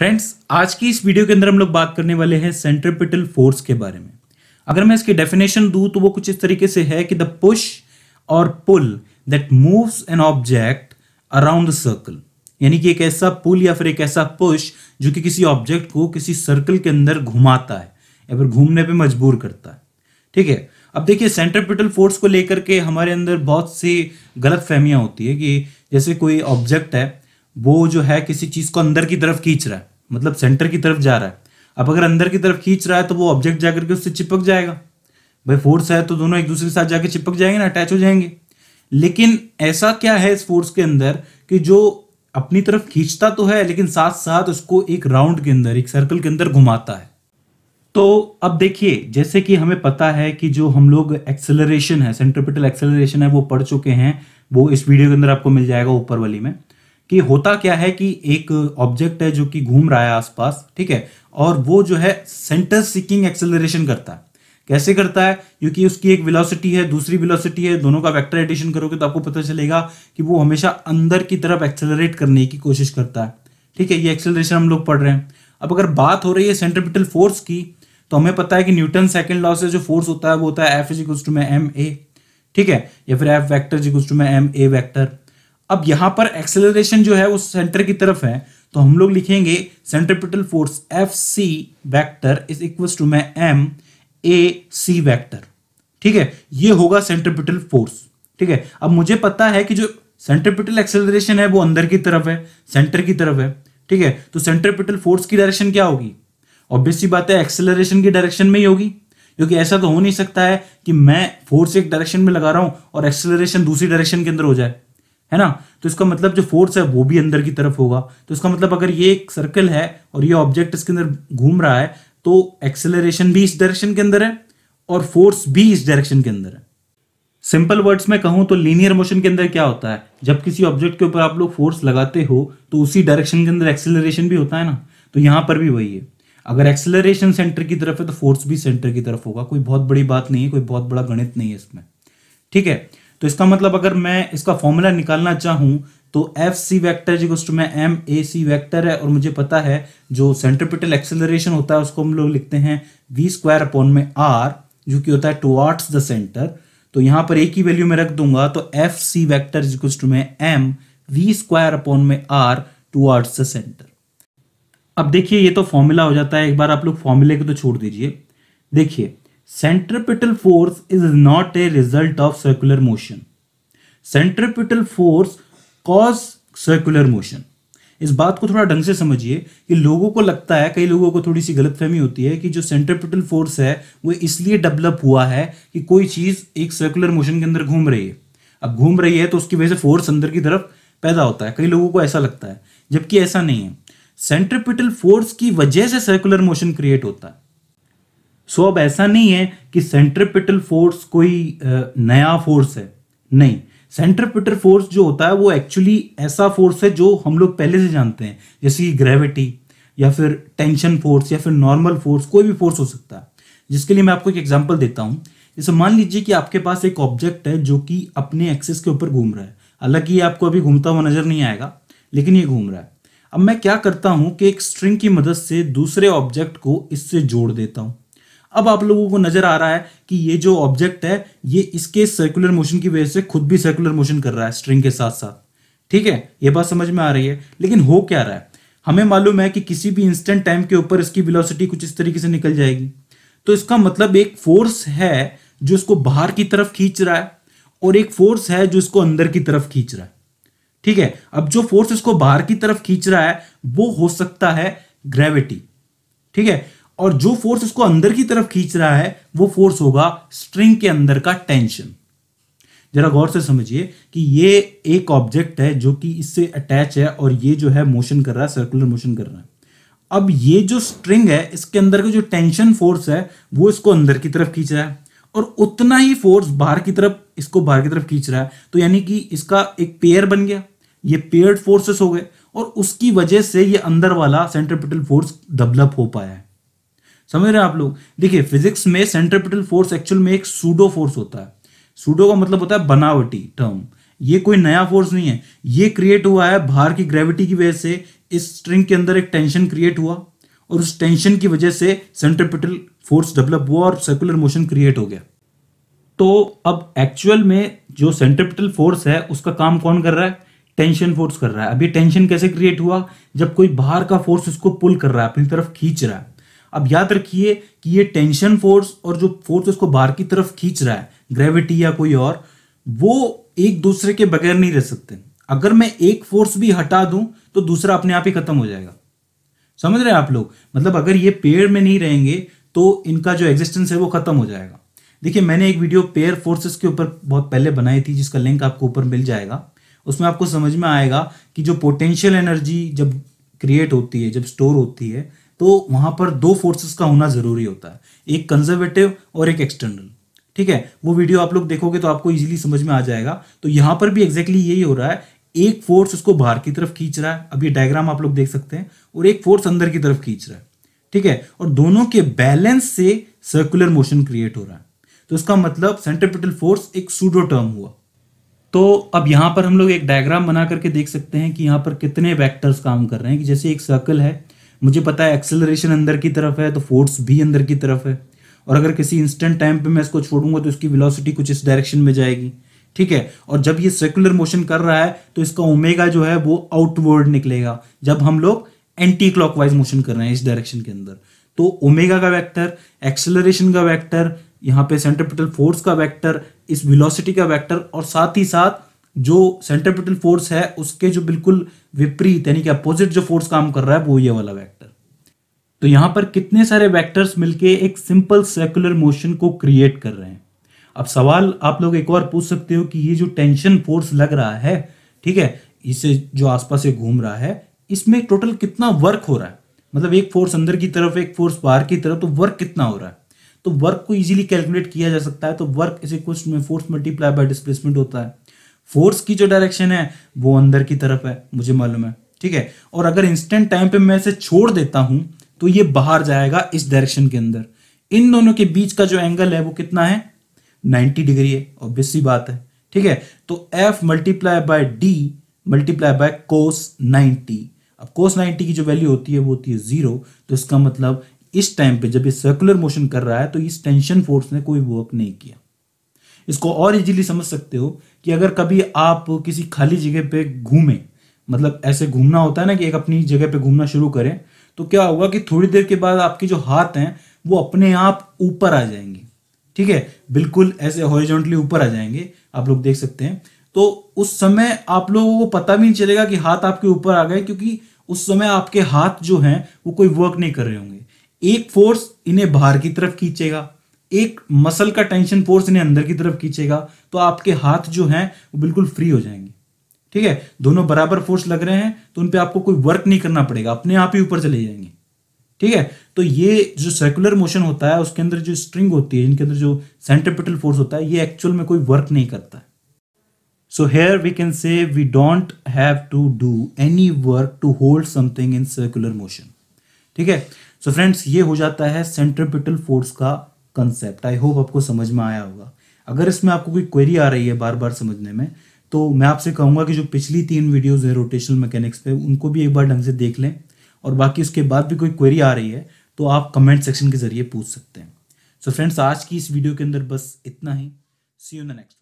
friends आज की इस वीडियो के अंदर हम लोग बात करने वाले हैं सेंट्रिपिटल फोर्स के बारे में अगर मैं इसकी डेफिनेशन दूं तो वो कुछ इस तरीके से है कि द पुश और pull that moves an object around the circle यानी कि एक ऐसा पुल या फिर एक ऐसा पुश जो कि किसी ऑब्जेक्ट को किसी सर्कल के अंदर घुमाता है या फिर घूमने पर मजबूर करता है ठीक है अब देखिए सेंट्रिपिटल फोर्स को लेकर के हमारे अंदर बहुत सी गलत फहमियाँ होती है कि जैसे कोई ऑब्जेक्ट है वो जो है किसी चीज़ को अंदर की तरफ खींच रहा है मतलब सेंटर की तरफ जा रहा है अब अगर अंदर की तरफ खींच रहा है तो वो ऑब्जेक्ट जाकर के उससे चिपक जाएगा भाई फोर्स है तो दोनों एक दूसरे के साथ जाके चिपक जाएंगे ना अटैच हो जाएंगे लेकिन ऐसा क्या है इस फोर्स के अंदर कि जो अपनी तरफ खींचता तो है लेकिन साथ साथ उसको एक राउंड के अंदर एक सर्कल के अंदर घुमाता है तो अब देखिए जैसे कि हमें पता है कि जो हम लोग एक्सेलरेशन है सेंट्रिपिटल एक्सेलरेशन है वो पढ़ चुके हैं वो इस वीडियो के अंदर आपको मिल जाएगा ऊपर वाली में कि होता क्या है कि एक ऑब्जेक्ट है जो कि घूम रहा है आसपास ठीक है और वो जो है सेंटर सिकिंग एक्सेलरेशन करता है कैसे करता है क्योंकि उसकी एक वेलोसिटी है दूसरी वेलोसिटी है दोनों का वेक्टर एडिशन करोगे तो आपको पता चलेगा कि वो हमेशा अंदर की तरफ एक्सेलरेट करने की कोशिश करता है ठीक है ये एक्सेलरेशन हम लोग पढ़ रहे हैं अब अगर बात हो रही है सेंट्रपिटल फोर्स की तो हमें पता है कि न्यूटन सेकेंड लॉ से जो फोर्स होता है वो होता है एफ इज टू में एम ए ठीक है या फिर एफ वैक्टर इज टू में एम ए वैक्टर अब यहां पर एक्सेलरेशन जो है वो सेंटर की तरफ है तो हम लोग लिखेंगे centripetal force F C vector is equal to मै एम ए सी वैक्टर ठीक है ये होगा सेंट्रिपिटल फोर्स ठीक है अब मुझे पता है कि जो सेंट्रिपिटल एक्सेलरेशन है वो अंदर की तरफ है सेंटर की तरफ है ठीक है तो सेंट्रिपिटल फोर्स की डायरेक्शन क्या होगी ऑब्वियसली बात है एक्सेलरेशन की डायरेक्शन में ही होगी क्योंकि ऐसा तो हो नहीं सकता है कि मैं फोर्स एक डायरेक्शन में लगा रहा हूं और एक्सेलरेशन दूसरी डायरेक्शन के अंदर हो जाए है ना तो इसका मतलब जो फोर्स है वो भी अंदर की तरफ होगा तो इसका मतलब अगर ये एक सर्कल है और ये ऑब्जेक्ट इसके अंदर घूम रहा है तो एक्सेलरेशन भी इस डायरेक्शन के अंदर है और फोर्स भी इस डायरेक्शन के अंदर है सिंपल वर्ड्स में कहूं तो लीनियर मोशन के अंदर क्या होता है जब किसी ऑब्जेक्ट के ऊपर आप लोग फोर्स लगाते हो तो उसी डायरेक्शन के अंदर एक्सेलरेशन भी होता है ना तो यहां पर भी वही है अगर एक्सेलरेशन सेंटर की तरफ है तो फोर्स भी सेंटर की तरफ होगा कोई बहुत बड़ी बात नहीं है कोई बहुत बड़ा गणित नहीं है इसमें ठीक है तो इसका मतलब अगर मैं इसका फॉर्मूला निकालना चाहूं तो एफ सी वैक्टर में एम ए सी वैक्टर है और मुझे पता है जो सेंट्रपिटल एक्सेलरेशन होता है उसको हम लोग लिखते हैं वी स्क्वायर अपॉन में आर जो कि होता है टुवार्ड्स द सेंटर तो यहां पर एक ही वैल्यू में रख दूंगा तो एफ सी वैक्टर जिक्स टू में एम वी स्क्वायर अपॉन में आर टुवार्ड्स द सेंटर अब देखिए ये तो फॉर्मूला हो जाता है एक बार आप लोग फॉर्मूले को तो छोड़ दीजिए देखिए centripetal force is not a result of circular motion centripetal force cause circular motion इस बात को थोड़ा ढंग से समझिए कि लोगों को लगता है कई लोगों को थोड़ी सी गलतफहमी होती है कि जो सेंट्रिपिटल फोर्स है वो इसलिए डेवलप हुआ है कि कोई चीज़ एक सर्कुलर मोशन के अंदर घूम रही है अब घूम रही है तो उसकी वजह से फोर्स अंदर की तरफ पैदा होता है कई लोगों को ऐसा लगता है जबकि ऐसा नहीं है सेंट्रिपिटल फोर्स की वजह से सर्कुलर मोशन क्रिएट होता है सो अब ऐसा नहीं है कि सेंट्रिपिटल फोर्स कोई नया फोर्स है नहीं सेंट्रिपिटल फोर्स जो होता है वो एक्चुअली ऐसा फोर्स है जो हम लोग पहले से जानते हैं जैसे कि ग्रेविटी या फिर टेंशन फोर्स या फिर नॉर्मल फोर्स कोई भी फोर्स हो सकता है जिसके लिए मैं आपको एक एग्जाम्पल देता हूँ जैसे मान लीजिए कि आपके पास एक ऑब्जेक्ट है जो कि अपने एक्सेस के ऊपर घूम रहा है हालांकि ये आपको अभी घूमता हुआ नजर नहीं आएगा लेकिन ये घूम रहा है अब मैं क्या करता हूँ कि एक स्ट्रिंग की मदद से दूसरे ऑब्जेक्ट को इससे जोड़ देता हूँ अब आप लोगों को नजर आ रहा है कि ये जो ऑब्जेक्ट है ये इसके सर्कुलर मोशन की वजह से खुद भी सर्कुलर मोशन कर रहा है स्ट्रिंग के साथ साथ ठीक है ये बात समझ में आ रही है लेकिन हो क्या रहा है हमें मालूम है कि किसी भी इंस्टेंट टाइम के ऊपर इसकी विलोसिटी कुछ इस तरीके से निकल जाएगी तो इसका मतलब एक फोर्स है जो इसको बाहर की तरफ खींच रहा है और एक फोर्स है जो इसको अंदर की तरफ खींच रहा है ठीक है अब जो फोर्स इसको बाहर की तरफ खींच रहा है वो हो सकता है ग्रेविटी ठीक है और जो फोर्स इसको अंदर की तरफ खींच रहा है वो फोर्स होगा स्ट्रिंग के अंदर का टेंशन जरा गौर से समझिए कि ये एक ऑब्जेक्ट है जो कि इससे अटैच है और ये जो है मोशन कर रहा है सर्कुलर मोशन कर रहा है अब ये जो स्ट्रिंग है इसके अंदर का जो टेंशन फोर्स है वो इसको अंदर की तरफ खींच रहा है और उतना ही फोर्स बाहर की तरफ इसको बाहर की तरफ खींच रहा है तो यानी कि इसका एक पेयर बन गया ये पेयर्ड फोर्सेस हो गए और उसकी वजह से ये अंदर वाला सेंट्रिपिटल फोर्स डेवलप हो पाया है समझ रहे हैं आप लोग देखिए फिजिक्स में सेंट्रपिटल फोर्स एक्चुअल में एक सूडो फोर्स होता है सूडो का मतलब होता है बनावटी टर्म ये कोई नया फोर्स नहीं है ये क्रिएट हुआ है बाहर की ग्रेविटी की वजह से इस स्ट्रिंग के अंदर एक टेंशन क्रिएट हुआ और उस टेंशन की वजह से सेंट्रपिटल फोर्स डेवलप हुआ और सर्कुलर मोशन क्रिएट हो गया तो अब एक्चुअल में जो सेंट्रपिटल फोर्स है उसका काम कौन कर रहा है टेंशन फोर्स कर रहा है अभी टेंशन कैसे क्रिएट हुआ जब कोई बाहर का फोर्स उसको पुल कर रहा है अपनी तरफ खींच रहा है अब याद रखिए कि ये टेंशन फोर्स और जो फोर्स उसको बाहर की तरफ खींच रहा है ग्रेविटी या कोई और वो एक दूसरे के बगैर नहीं रह सकते अगर मैं एक फोर्स भी हटा दूं तो दूसरा अपने आप ही खत्म हो जाएगा समझ रहे हैं आप लोग मतलब अगर ये पेड़ में नहीं रहेंगे तो इनका जो एग्जिस्टेंस है वो खत्म हो जाएगा देखिए मैंने एक वीडियो पेयर फोर्सेस के ऊपर बहुत पहले बनाई थी जिसका लिंक आपको ऊपर मिल जाएगा उसमें आपको समझ में आएगा कि जो पोटेंशियल एनर्जी जब क्रिएट होती है जब स्टोर होती है तो वहां पर दो फोर्सेस का होना जरूरी होता है एक कंजर्वेटिव और एक एक्सटर्नल ठीक है वो वीडियो आप लोग देखोगे तो आपको इजीली समझ में आ जाएगा तो यहां पर भी एग्जैक्टली exactly यही हो रहा है एक फोर्स उसको बाहर की तरफ खींच रहा है अब ये डायग्राम आप लोग देख सकते हैं और एक फोर्स अंदर की तरफ खींच रहा है ठीक है और दोनों के बैलेंस से सर्कुलर मोशन क्रिएट हो रहा है तो इसका मतलब सेंट्रिपिटल फोर्स एक सूडो टर्म हुआ तो अब यहां पर हम लोग एक डायग्राम बना करके देख सकते हैं कि यहां पर कितने वेक्टर्स काम कर रहे हैं कि जैसे एक सर्कल है मुझे पता है एक्सेलरेशन अंदर की तरफ है तो फोर्स भी अंदर की तरफ है और अगर किसी इंस्टेंट टाइम पे मैं इसको छोड़ूंगा तो इसकी वेलोसिटी कुछ इस डायरेक्शन में जाएगी ठीक है और जब ये सर्कुलर मोशन कर रहा है तो इसका ओमेगा जो है वो आउटवर्ड निकलेगा जब हम लोग एंटी क्लॉकवाइज मोशन कर रहे हैं इस डायरेक्शन के अंदर तो ओमेगा का वेक्टर एक्सेलरेशन का वेक्टर यहाँ पे सेंट्रिपिटल फोर्स का वेक्टर इस वेलोसिटी का वेक्टर और साथ ही साथ जो सेंट्रपिटल फोर्स है उसके जो बिल्कुल विपरीत यानी कि अपोजिट जो फोर्स काम कर रहा है वो ये वाला वेक्टर तो यहां पर कितने सारे वेक्टर्स मिलके एक सिंपल सर्कुलर मोशन को क्रिएट कर रहे हैं अब सवाल आप लोग एक और पूछ सकते हो कि ये जो टेंशन फोर्स लग रहा है ठीक है इसे जो आसपास से घूम रहा है इसमें टोटल कितना वर्क हो रहा है मतलब एक फोर्स अंदर की तरफ एक फोर्स बाहर की तरफ तो वर्क कितना हो रहा है तो वर्क को इजीली कैलकुलेट किया जा सकता है तो वर्क इसे कुछ में फोर्स मल्टीप्लाई बाय डिस्प्लेसमेंट होता है फोर्स की जो डायरेक्शन है वो अंदर की तरफ है मुझे मालूम है ठीक है और अगर इंस्टेंट टाइम पे मैं इसे छोड़ देता हूं तो ये बाहर जाएगा इस डायरेक्शन के अंदर इन दोनों के बीच का जो एंगल है वो कितना है 90 डिग्री है ऑब्वियस सी बात है ठीक है तो F multiply by D multiply by cos 90 अब कोस 90 की जो वैल्यू होती है वो होती है जीरो तो इसका मतलब इस टाइम पे जब ये सर्कुलर मोशन कर रहा है तो इस टेंशन फोर्स ने कोई वर्क नहीं किया इसको और इजीली समझ सकते हो कि अगर कभी आप किसी खाली जगह पे घूमें मतलब ऐसे घूमना होता है ना कि एक अपनी जगह पे घूमना शुरू करें तो क्या होगा कि थोड़ी देर के बाद आपके जो हाथ हैं वो अपने आप ऊपर आ जाएंगे ठीक है बिल्कुल ऐसे हॉरिजॉन्टली ऊपर आ जाएंगे आप लोग देख सकते हैं तो उस समय आप लोगों को पता भी नहीं चलेगा कि हाथ आपके ऊपर आ गए क्योंकि उस समय आपके हाथ जो हैं वो कोई वर्क नहीं कर रहे होंगे एक फोर्स इन्हें बाहर की तरफ खींचेगा एक मसल का टेंशन फोर्स इन्हें अंदर की तरफ खींचेगा तो आपके हाथ जो हैं वो बिल्कुल फ्री हो जाएंगे ठीक है दोनों बराबर फोर्स लग रहे हैं तो उन पर आपको कोई वर्क नहीं करना पड़ेगा अपने आप ही ऊपर चले जाएंगे ठीक है तो ये जो सर्कुलर मोशन होता है उसके अंदर जो स्ट्रिंग होती है इनके अंदर जो सेंट्रिपिटल फोर्स होता है ये एक्चुअल में कोई वर्क नहीं करता so here we can say we don't have to do any work to hold something in circular motion ठीक है so फ्रेंड्स ये हो जाता है सेंट्रिपिटल फोर्स का कंसेप्ट आई होप आपको समझ में आया होगा अगर इसमें आपको कोई क्वेरी आ रही है बार बार समझने में तो मैं आपसे कहूँगा कि जो पिछली तीन वीडियोज़ है रोटेशनल मैकेनिक्स पे उनको भी एक बार ढंग से देख लें और बाकी उसके बाद भी कोई क्वेरी आ रही है तो आप कमेंट सेक्शन के जरिए पूछ सकते हैं सो so फ्रेंड्स आज की इस वीडियो के अंदर बस इतना ही सी यू द नेक्स्ट